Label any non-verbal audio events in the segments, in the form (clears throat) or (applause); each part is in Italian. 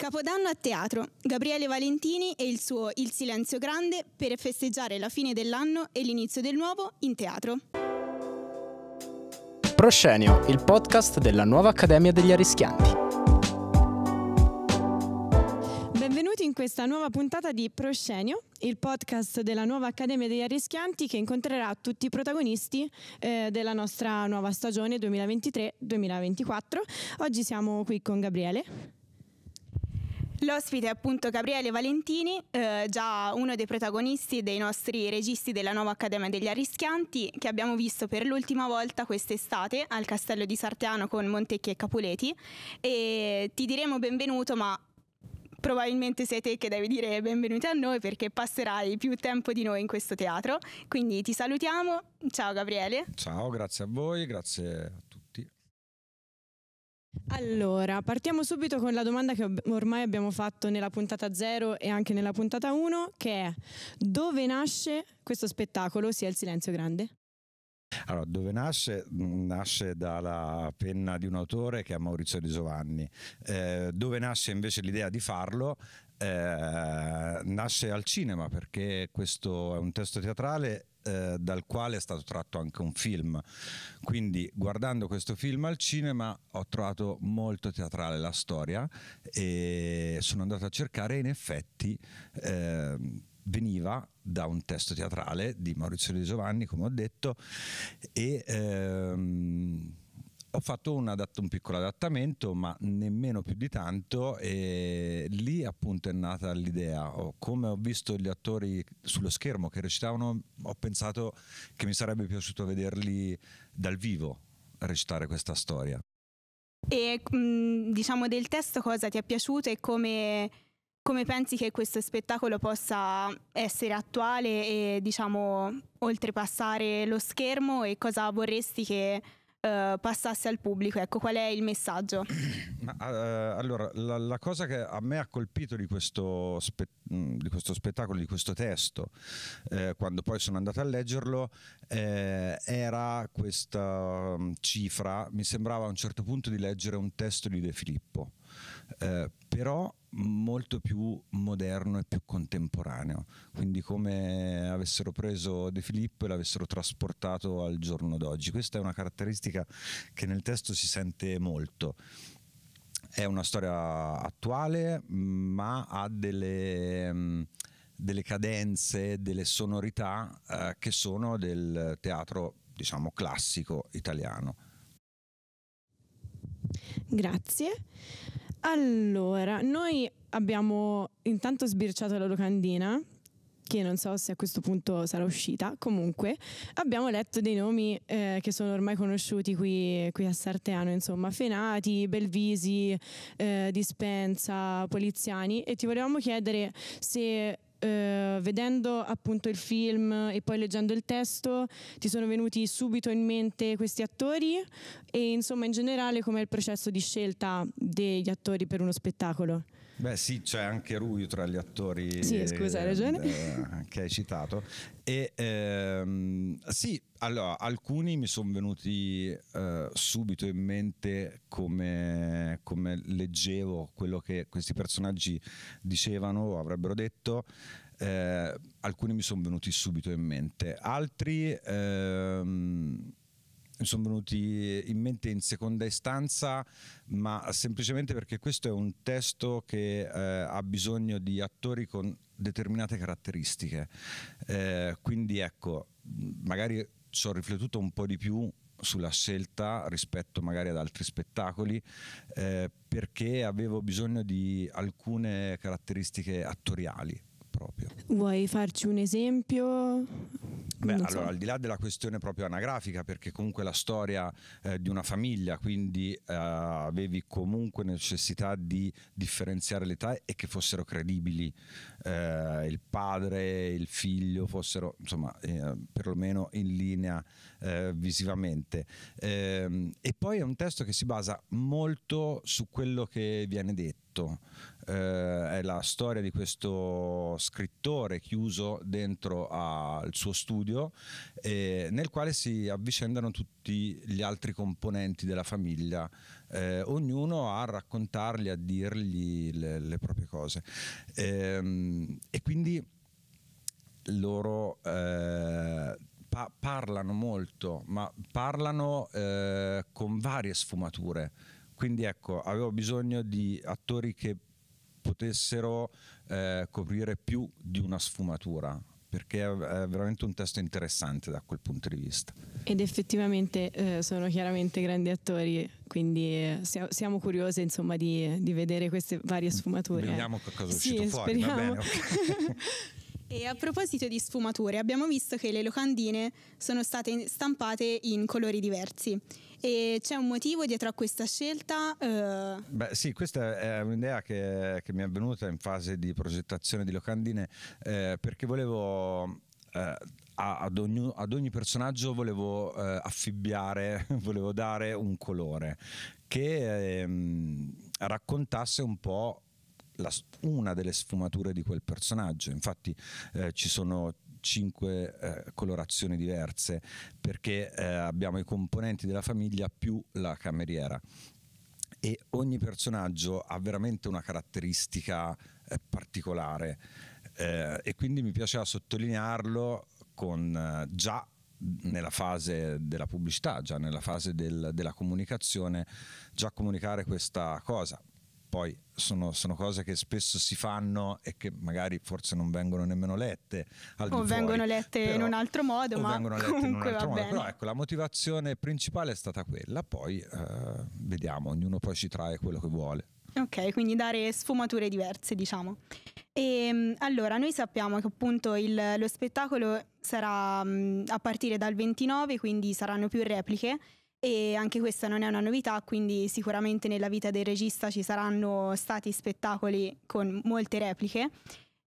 Capodanno a teatro, Gabriele Valentini e il suo Il Silenzio Grande per festeggiare la fine dell'anno e l'inizio del nuovo in teatro. Proscenio, il podcast della nuova Accademia degli Arischianti. Benvenuti in questa nuova puntata di Proscenio, il podcast della nuova Accademia degli Arischianti che incontrerà tutti i protagonisti eh, della nostra nuova stagione 2023-2024. Oggi siamo qui con Gabriele. L'ospite è appunto Gabriele Valentini, eh, già uno dei protagonisti dei nostri registi della nuova Accademia degli Arrischianti, che abbiamo visto per l'ultima volta quest'estate al Castello di Sartiano con Montecchi e Capuleti. E ti diremo benvenuto, ma probabilmente sei te che devi dire benvenuti a noi perché passerai più tempo di noi in questo teatro. Quindi ti salutiamo. Ciao Gabriele. Ciao, grazie a voi, grazie a tutti. Allora, partiamo subito con la domanda che ormai abbiamo fatto nella puntata 0 e anche nella puntata 1, che è dove nasce questo spettacolo, sia il Silenzio Grande? Allora, dove nasce? Mm, nasce dalla penna di un autore che è Maurizio Di Giovanni. Eh, dove nasce invece l'idea di farlo? eh, nasce al cinema perché questo è un testo teatrale eh, dal quale è stato tratto anche un film. Quindi guardando questo film al cinema ho trovato molto teatrale la storia e sono andato a cercare in effetti eh, veniva da un testo teatrale di Maurizio Di Giovanni, come ho detto, e ehm, ho fatto un, adatto, un, piccolo adattamento, ma nemmeno più di tanto, e lì appunto è nata l'idea. Oh, come ho visto gli attori sullo schermo che recitavano, ho pensato che mi sarebbe piaciuto vederli dal vivo recitare questa storia. E mm, diciamo del testo cosa ti è piaciuto e come, come pensi che questo spettacolo possa essere attuale e diciamo oltrepassare lo schermo e cosa vorresti che eh, passasse al pubblico. Ecco, qual è il messaggio? (clears throat) Ma, eh, allora, la, la, cosa che a me ha colpito di questo, spe mm, di questo spettacolo, di questo testo, eh, quando poi sono andato a leggerlo, eh, era questa mm, cifra, mi sembrava a un certo punto di leggere un testo di De Filippo eh, però molto più moderno e più contemporaneo, quindi come avessero preso De Filippo e l'avessero trasportato al giorno d'oggi. Questa è una caratteristica che nel testo si sente molto. È una storia attuale, mm, ma ha delle, mm, delle cadenze, delle sonorità eh, che sono del teatro, diciamo, classico italiano. Grazie. Allora, noi abbiamo intanto sbirciato la locandina, che non so se a questo punto sarà uscita, comunque abbiamo letto dei nomi eh, che sono ormai conosciuti qui, qui, a Sarteano, insomma, Fenati, Belvisi, eh, Dispensa, Poliziani e ti volevamo chiedere se eh, vedendo appunto il film e poi leggendo il testo ti sono venuti subito in mente questi attori e insomma in generale com'è il processo di scelta degli attori per uno spettacolo? Beh sì, c'è anche Rui tra gli attori sì, scusa, eh, eh, che hai citato. E ehm, sì, allora, alcuni mi sono venuti eh, subito in mente come, come, leggevo quello che questi personaggi dicevano o avrebbero detto. Eh, alcuni mi sono venuti subito in mente, altri... Ehm, mi sono venuti in mente in seconda istanza, ma semplicemente perché questo è un testo che eh, ha bisogno di attori con determinate caratteristiche. Eh, quindi ecco, magari ci ho riflettuto un po' di più sulla scelta rispetto magari ad altri spettacoli eh, perché avevo bisogno di alcune caratteristiche attoriali proprio. Vuoi farci un esempio? Beh, so. allora, al di là della questione proprio anagrafica, perché comunque la storia eh, di una famiglia, quindi eh, avevi comunque necessità di differenziare l'età e che fossero credibili eh, il padre, il figlio, fossero insomma eh, perlomeno in linea eh, visivamente. Ehm, e poi è un testo che si basa molto su quello che viene detto eh, è la storia di questo scrittore chiuso dentro al suo studio eh, nel quale si avvicendano tutti gli altri componenti della famiglia, eh, ognuno a raccontargli, a dirgli le, le proprie cose. Ehm, e quindi loro eh, pa- parlano molto, ma parlano eh, con varie sfumature. Quindi ecco, avevo bisogno di attori che potessero eh, coprire più di una sfumatura perché è veramente un testo interessante da quel punto di vista. Ed effettivamente eh, sono chiaramente grandi attori, quindi eh, siamo curiosi insomma, di, di, vedere queste varie sfumature. Vediamo che cosa è uscito sì, fuori, speriamo. Bene, (laughs) okay. E a proposito di sfumature, abbiamo visto che le locandine sono state stampate in colori diversi e c'è un motivo dietro a questa scelta? Eh... Beh sì, questa è un'idea che, che, mi è venuta in fase di progettazione di locandine eh, perché volevo... Eh, ad ogni, ad ogni, personaggio volevo eh, affibbiare, (laughs) volevo dare un colore che ehm, raccontasse un po' la, una delle sfumature di quel personaggio. Infatti eh, ci sono cinque eh, colorazioni diverse perché eh, abbiamo i componenti della famiglia più la cameriera e ogni personaggio ha veramente una caratteristica eh, particolare eh, e quindi mi piaceva sottolinearlo con eh, già nella fase della pubblicità, già nella fase del, della comunicazione, già comunicare questa cosa poi sono, sono, cose che spesso si fanno e che magari forse non vengono nemmeno lette. o fuori, vengono lette però, in un altro modo, ma vengono lette in un altro modo. Bene. Però ecco, la motivazione principale è stata quella, poi eh, vediamo, ognuno poi ci trae quello che vuole. Ok, quindi dare sfumature diverse, diciamo. E, ehm, allora, noi sappiamo che appunto il, lo spettacolo sarà mh, mm, a partire dal 29, quindi saranno più repliche e anche questa non è una novità, quindi sicuramente nella vita del regista ci saranno stati spettacoli con molte repliche.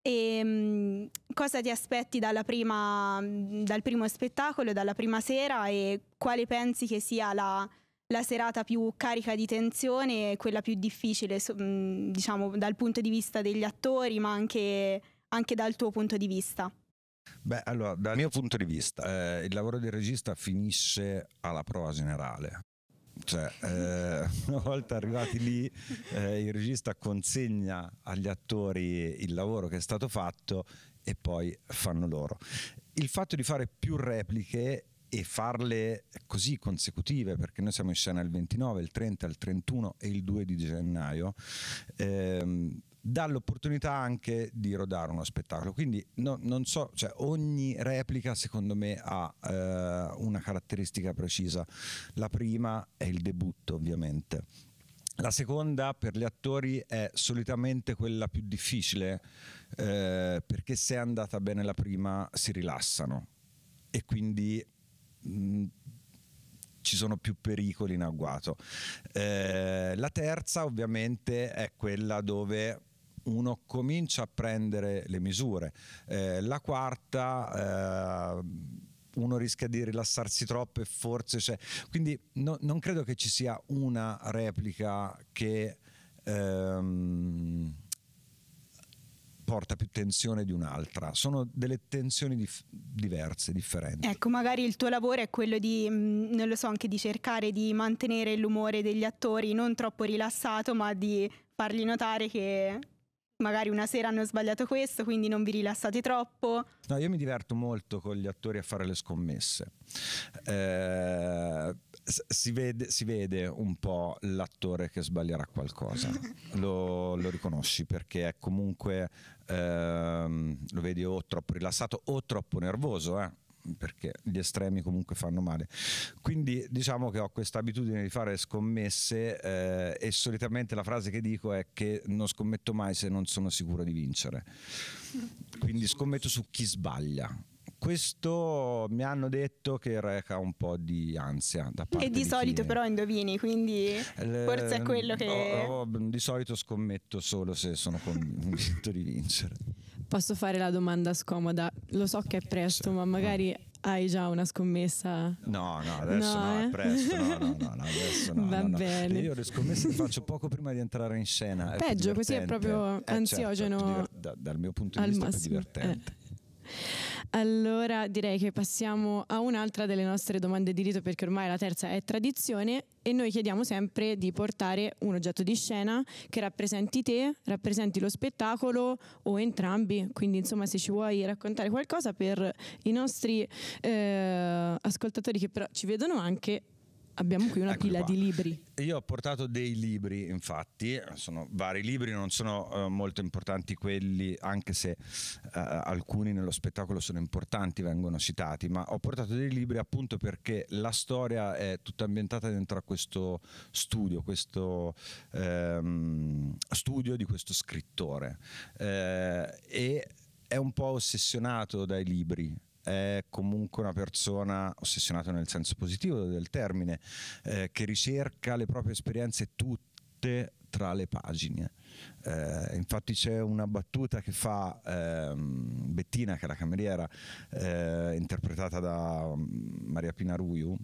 E, ehm, cosa ti aspetti prima, dal primo spettacolo, dalla prima sera e quale pensi che sia la, la serata più carica di tensione e quella più difficile, diciamo, dal punto di vista degli attori, ma anche, anche dal tuo punto di vista? Beh, allora, dal mio punto di vista, eh, il lavoro del regista finisce alla prova generale. Cioè, eh, (laughs) una volta arrivati lì, eh, il regista consegna agli attori il lavoro che è stato fatto e poi fanno loro. Il fatto di fare più repliche e farle così consecutive, perché noi siamo in scena il 29, il 30, il 31 e il 2 di gennaio, ehm, dà l'opportunità anche di rodare uno spettacolo. Quindi no, non so, cioè, ogni replica secondo me ha eh, una caratteristica precisa. La prima è il debutto ovviamente. La seconda per gli attori è solitamente quella più difficile eh, perché se è andata bene la prima si rilassano e quindi mh, mm, ci sono più pericoli in agguato. Eh, la terza ovviamente è quella dove uno comincia a prendere le misure. Eh, la quarta... Eh, uno rischia di rilassarsi troppo e forse c'è. Quindi no, non credo che ci sia una replica che ehm, porta più tensione di un'altra. Sono delle tensioni dif- diverse, differenti. Ecco, magari il tuo lavoro è quello di, mm, non lo so, anche di cercare di mantenere l'umore degli attori non troppo rilassato, ma di fargli notare che magari una sera hanno sbagliato questo, quindi non vi rilassate troppo. No, io mi diverto molto con gli attori a fare le scommesse. Eh, si, vede, si, vede, un po' l'attore che sbaglierà qualcosa, (laughs) lo, lo riconosci perché è comunque ehm, lo vedi o troppo rilassato o troppo nervoso. Eh? perché gli estremi comunque fanno male. Quindi diciamo che ho questa abitudine di fare scommesse eh, e solitamente la frase che dico è che non scommetto mai se non sono sicuro di vincere. Quindi scommetto su chi sbaglia questo mi hanno detto che reca un po' di ansia da parte e di, di solito chi... però indovini quindi eh, forse è quello che oh, oh, di solito scommetto solo se sono convinto di vincere Posso fare la domanda scomoda? Lo so che è presto, ma magari hai già una scommessa? No, no, adesso no, no eh? è presto. No, no, no, no adesso no. (laughs) Va no, bene. Io le scommesse le faccio poco prima di entrare in scena. È Peggio, così è proprio ansiogeno. Eh, certo, dal mio punto di vista massimo. è eh. divertente. Eh. Allora direi che passiamo a un'altra delle nostre domande di rito perché ormai la terza è tradizione e noi chiediamo sempre di portare un oggetto di scena che rappresenti te, rappresenti lo spettacolo o entrambi, quindi insomma se ci vuoi raccontare qualcosa per i nostri eh, ascoltatori che però ci vedono anche Abbiamo qui una Eccoci pila qua. di libri. Io ho portato dei libri, infatti, sono vari libri, non sono eh, molto importanti quelli, anche se eh, alcuni nello spettacolo sono importanti, vengono citati, ma ho portato dei libri appunto perché la storia è tutta ambientata dentro a questo studio, questo ehm, studio di questo scrittore eh, e è un po' ossessionato dai libri è comunque una persona ossessionata nel senso positivo del termine, eh, che ricerca le proprie esperienze tutte tra le pagine. Eh, infatti c'è una battuta che fa ehm, Bettina, che è la cameriera, eh, interpretata da mm, Maria Pinaruiu,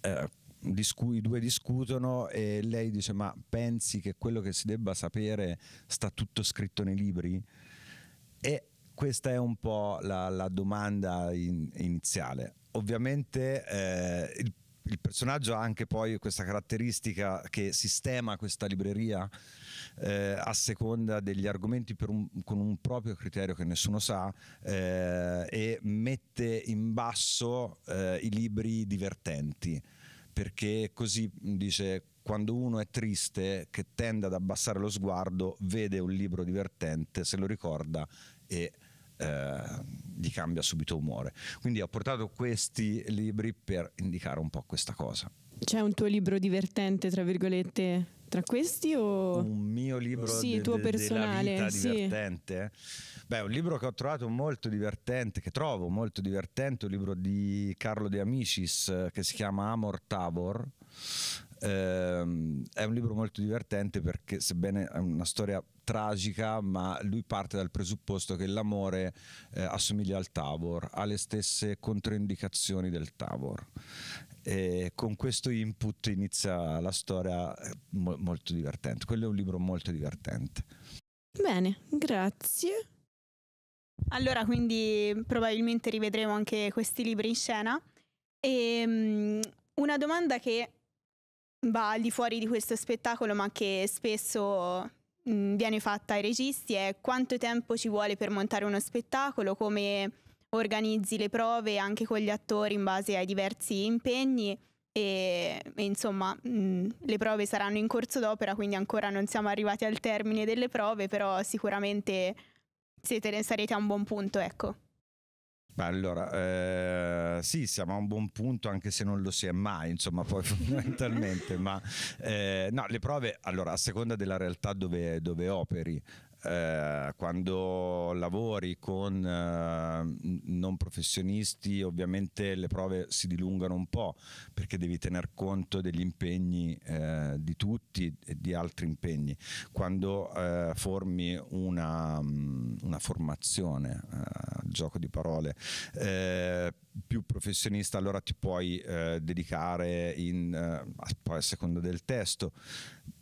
eh, di cui i due discutono e lei dice ma pensi che quello che si debba sapere sta tutto scritto nei libri? E questa è un po' la, la domanda in, iniziale. Ovviamente eh, il il personaggio ha anche poi questa caratteristica che sistema questa libreria eh, a seconda degli argomenti un, con un proprio criterio che nessuno sa eh, e mette in basso eh, i libri divertenti perché così dice quando uno è triste che tende ad abbassare lo sguardo vede un libro divertente se lo ricorda e eh, gli cambia subito umore. Quindi ho portato questi libri per indicare un po' questa cosa. C'è un tuo libro divertente, tra virgolette, tra questi o... Un mio libro sì, de- tuo de- personale, della vita sì. divertente? Beh, un libro che ho trovato molto divertente, che trovo molto divertente, un libro di Carlo De Amicis eh, che si chiama Amor Tabor Ehm, è un libro molto divertente perché sebbene è una storia tragica, ma lui parte dal presupposto che l'amore eh, assomiglia al Tavor, ha le stesse controindicazioni del Tavor. E con questo input inizia la storia eh, mo- molto divertente. Quello è un libro molto divertente. Bene, grazie. Allora, quindi probabilmente rivedremo anche questi libri in scena. E, um, una domanda che va al di fuori di questo spettacolo, ma che spesso mh, viene fatta ai registi, è quanto tempo ci vuole per montare uno spettacolo, come organizzi le prove anche con gli attori in base ai diversi impegni. E, e insomma mh, le prove saranno in corso d'opera quindi ancora non siamo arrivati al termine delle prove però sicuramente siete, sarete a un buon punto ecco Beh, allora, eh, sì, siamo a un buon punto anche se non lo si è mai, insomma, (laughs) poi fondamentalmente, ma eh, no, le prove, allora, a seconda della realtà dove, dove operi, eh, quando lavori con eh, non professionisti ovviamente le prove si dilungano un po' perché devi tener conto degli impegni eh, di tutti e di altri impegni. Quando eh, formi una, mm, una formazione, eh, gioco di parole, più professionista allora ti puoi dedicare in, a seconda del testo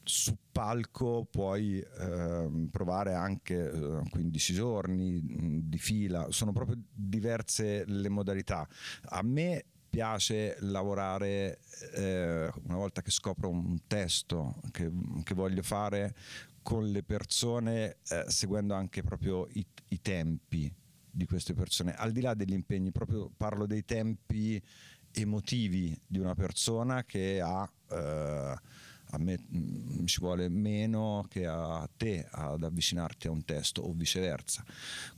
su palco puoi eh, provare anche eh, 15 giorni mm, di fila, sono proprio diverse le modalità. A me piace lavorare eh, una volta che scopro un testo che, che voglio fare con le persone eh, seguendo anche proprio i, i tempi di queste persone, al di là degli impegni, proprio parlo dei tempi emotivi di una persona che ha eh, a me mm, ci vuole meno che a te ad avvicinarti a un testo o viceversa.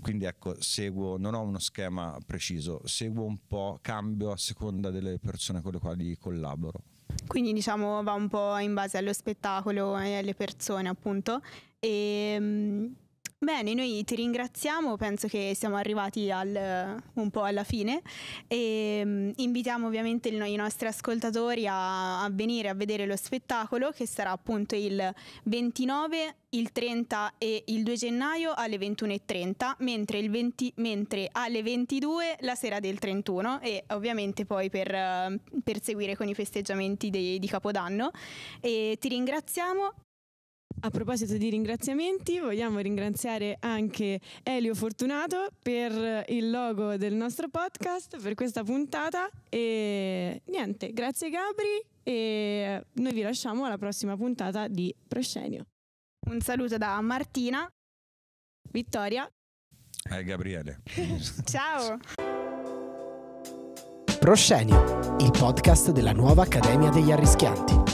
Quindi ecco, seguo, non ho uno schema preciso, seguo un po', cambio a seconda delle persone con le quali collaboro. Quindi diciamo va un po' in base allo spettacolo e alle persone appunto. E, ehm, Bene, noi ti ringraziamo, penso che siamo arrivati al, un po' alla fine e um, invitiamo ovviamente il, i nostri ascoltatori a, a venire a vedere lo spettacolo che sarà appunto il 29 il 30 e il 2 gennaio alle 21.30, mentre, 20, mentre, alle 22 la sera del 31 e ovviamente poi per, mm, per seguire con i festeggiamenti di, di Capodanno. E ti ringraziamo a proposito di ringraziamenti, vogliamo ringraziare anche Elio Fortunato per il logo del nostro podcast, per questa puntata e niente, grazie Gabri e noi vi lasciamo alla prossima puntata di Proscenio. Un saluto da Martina, Vittoria e Gabriele. (laughs) Ciao! Proscenio, il podcast della nuova Accademia degli Arrischianti.